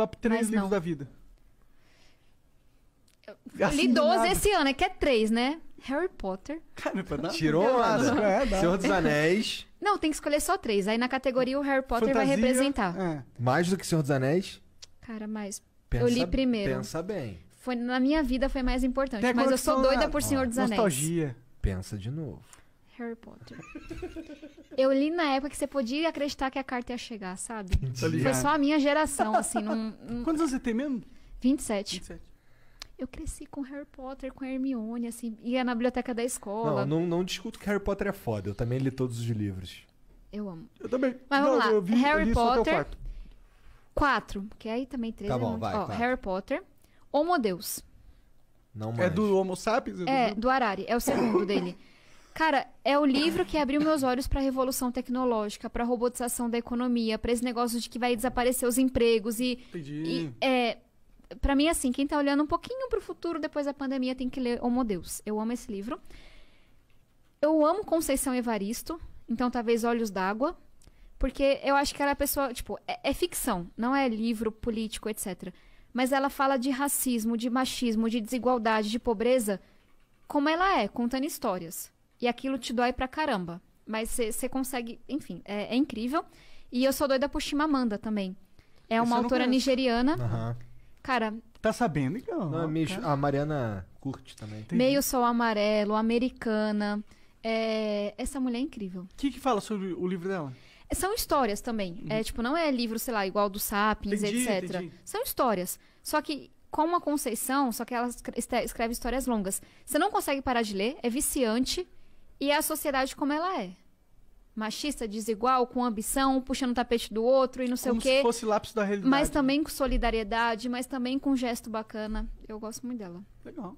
Top 3 livros não. da vida. Eu é assim, li 12 esse ano, é que é 3, né? Harry Potter. Caramba, Tirou o é, Senhor dos Anéis. Não, tem que escolher só três. Aí na categoria o Harry Potter Fantasia, vai representar. É. Mais do que Senhor dos Anéis? Cara, mais. Pensa, eu li primeiro. Pensa bem. Foi, na minha vida foi mais importante. mas eu sou doida né? por Senhor dos nostalgia. Anéis. Nostalgia. Pensa de novo. Harry Potter. eu li na época que você podia acreditar que a carta ia chegar, sabe? Entendi. Foi só a minha geração, assim. Num, num... Quantos anos você tem mesmo? 27. 27 eu cresci com Harry Potter, com Hermione, assim, ia na biblioteca da escola. Não, não, não, discuto que Harry Potter é foda. Eu também li todos os livros. Eu amo. Eu também. Mas vamos não, lá. Eu vi, Harry eu li Potter. Quatro. quatro. Porque aí também três. Tá é bom, vai, Ó, Harry Potter. Homo Deus. Não é mais. É do Homo Sapiens? É, do, é, do Arari. É o segundo dele. Cara, é o livro que abriu meus olhos para a revolução tecnológica, para a robotização da economia, para esse negócio de que vai desaparecer os empregos e, Entendi. e é para mim assim, quem tá olhando um pouquinho para o futuro depois da pandemia tem que ler Homo Deus. Eu amo esse livro. Eu amo Conceição Evaristo, então talvez Olhos d'Água, porque eu acho que ela é a pessoa, tipo, é, é ficção, não é livro político, etc. Mas ela fala de racismo, de machismo, de desigualdade, de pobreza, como ela é, contando histórias. E aquilo te dói pra caramba. Mas você consegue, enfim, é, é, incrível. E eu sou doida por Chimamanda também. É uma autora conheço. nigeriana. Uhum. Cara. Tá sabendo, então. Não, é a Mariana curte também. Entendi. Meio Sol Amarelo, Americana. É, essa mulher é incrível. O que, que fala sobre o livro dela? São histórias também. Uhum. É, tipo, não é livro, sei lá, igual do Sapiens, entendi, etc. Entendi. São histórias. Só que, como a Conceição, só que ela escreve histórias longas. Você não consegue parar de ler, é viciante. E a sociedade como ela é. Machista, desigual, com ambição, puxando o tapete do outro e não sei como o quê. Como se fosse lápis da realidade. Mas né? também com solidariedade, mas também com gesto bacana. Eu gosto muito dela. Legal.